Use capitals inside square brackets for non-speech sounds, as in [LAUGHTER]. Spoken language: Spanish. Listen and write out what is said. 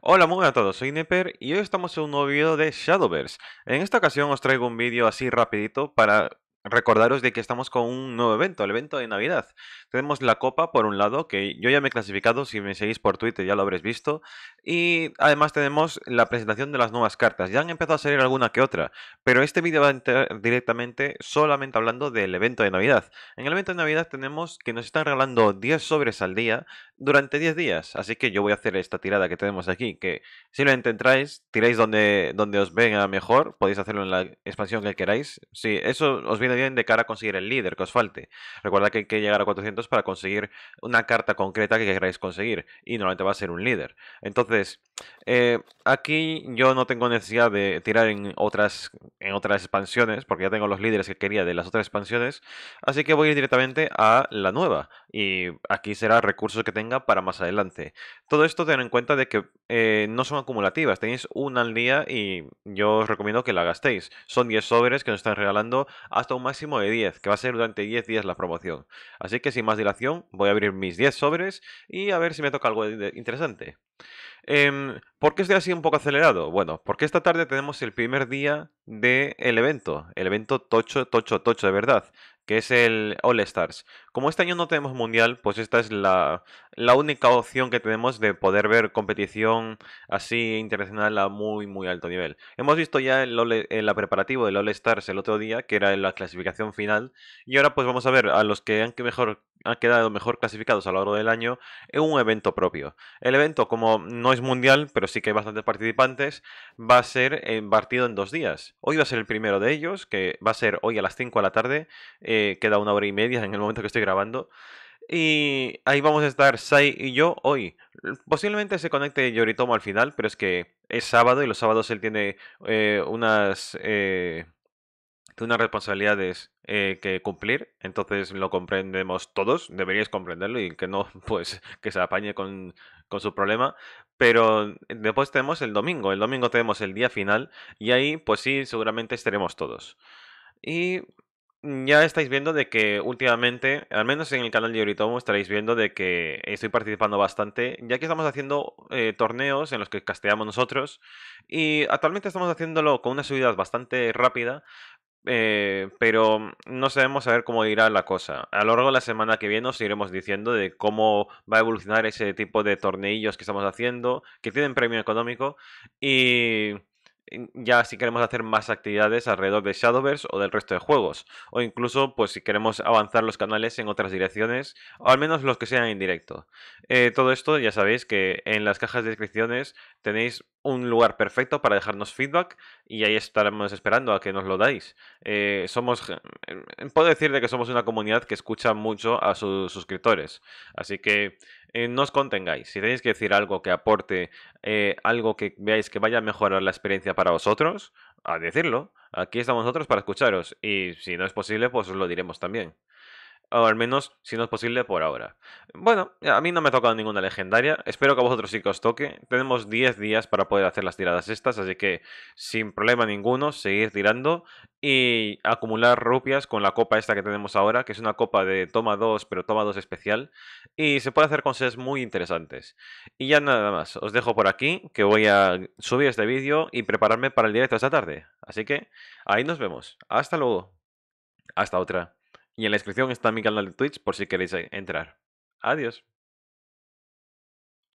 Hola muy buenas a todos, soy Neper y hoy estamos en un nuevo video de Shadowverse. En esta ocasión os traigo un vídeo así rapidito para recordaros de que estamos con un nuevo evento, el evento de Navidad. Tenemos la copa por un lado, que yo ya me he clasificado, si me seguís por Twitter ya lo habréis visto. Y además tenemos la presentación de las nuevas cartas. Ya han empezado a salir alguna que otra, pero este vídeo va a entrar directamente solamente hablando del evento de Navidad. En el evento de Navidad tenemos que nos están regalando 10 sobres al día durante 10 días. Así que yo voy a hacer esta tirada que tenemos aquí, que si simplemente entráis, tiráis donde, donde os venga mejor, podéis hacerlo en la expansión que queráis. Sí, eso os viene bien de cara a conseguir el líder que os falte. Recuerda que hay que llegar a 400 para conseguir una carta concreta que queráis conseguir, y normalmente va a ser un líder. Entonces, eh, aquí yo no tengo necesidad de tirar en otras, en otras expansiones, porque ya tengo los líderes que quería de las otras expansiones, así que voy a ir directamente a la nueva, y aquí será recursos que tenga para más adelante. Todo esto teniendo en cuenta de que eh, no son acumulativas, tenéis una al día y yo os recomiendo que la gastéis. Son 10 sobres que nos están regalando hasta un máximo de 10, que va a ser durante 10 días la promoción. Así que sin más dilación, voy a abrir mis 10 sobres y a ver si me toca algo interesante. Um, ¿Por qué estoy así un poco acelerado? Bueno, porque esta tarde tenemos el primer día del evento, el evento tocho, tocho, tocho de verdad, que es el All Stars. Como este año no tenemos mundial, pues esta es la, única opción que tenemos de poder ver competición así internacional a muy, muy alto nivel. Hemos visto ya el, preparativo del All Stars el otro día, que era la clasificación final, y ahora pues vamos a ver a los que han, mejor, han quedado mejor clasificados a lo largo del año en un evento propio. El evento, como no es mundial, pero sí que hay bastantes participantes, va a ser en partido en dos días. Hoy va a ser el primero de ellos, que va a ser hoy a las 5 de la tarde, eh, queda una hora y media en el momento que estoy grabando. Y ahí vamos a estar Sai y yo hoy. Posiblemente se conecte Yoritomo al final, pero es que es sábado y los sábados él tiene eh, unas... Eh, unas responsabilidades eh, que cumplir, entonces lo comprendemos todos, deberíais comprenderlo y que no, [LAUGHS] pues que se apañe con, su problema. Pero después tenemos el domingo, el domingo tenemos el día final y ahí pues sí, seguramente estaremos todos. Y ya estáis viendo de que últimamente, al menos en el canal de Yoritomo, estaréis viendo de que estoy participando bastante, ya que estamos haciendo eh, torneos en los que casteamos nosotros. Y actualmente estamos haciéndolo con una subida bastante rápida, eh, pero no sabemos ver cómo irá la cosa. A lo largo de la semana que viene os iremos diciendo de cómo va a evolucionar ese tipo de tornillos que estamos haciendo, que tienen premio económico, y ya si queremos hacer más actividades alrededor de Shadowverse o del resto de juegos, o incluso pues si queremos avanzar los canales en otras direcciones, o al menos los que sean en directo. Eh, todo esto ya sabéis que en las cajas de descripciones tenéis un lugar perfecto para dejarnos feedback y ahí estaremos esperando a que nos lo dais. Eh, somos, em, puedo decir que somos una comunidad que escucha mucho a sus suscriptores, así que eh, no os contengáis. Si tenéis que decir algo que aporte, eh, algo que veáis que vaya a mejorar la experiencia para vosotros, a decirlo. Aquí estamos nosotros para escucharos y si no es posible, pues os lo diremos también. O al menos, si no es posible, por ahora. Bueno, a mí no me ha tocado ninguna legendaria. Espero que a vosotros sí que os toque. Tenemos 10 días para poder hacer las tiradas estas, así que sin problema ninguno, seguir tirando y acumular rupias con la copa esta que tenemos ahora, que es una copa de toma 2, pero toma 2 especial. Y se puede hacer con cosas muy interesantes. Y ya nada más, os dejo por aquí, que voy a subir este vídeo y prepararme para el directo esta tarde. Así que ahí nos vemos. Hasta luego. Hasta otra. Y en la descripción está mi canal de Twitch por si queréis eh, entrar. Adiós.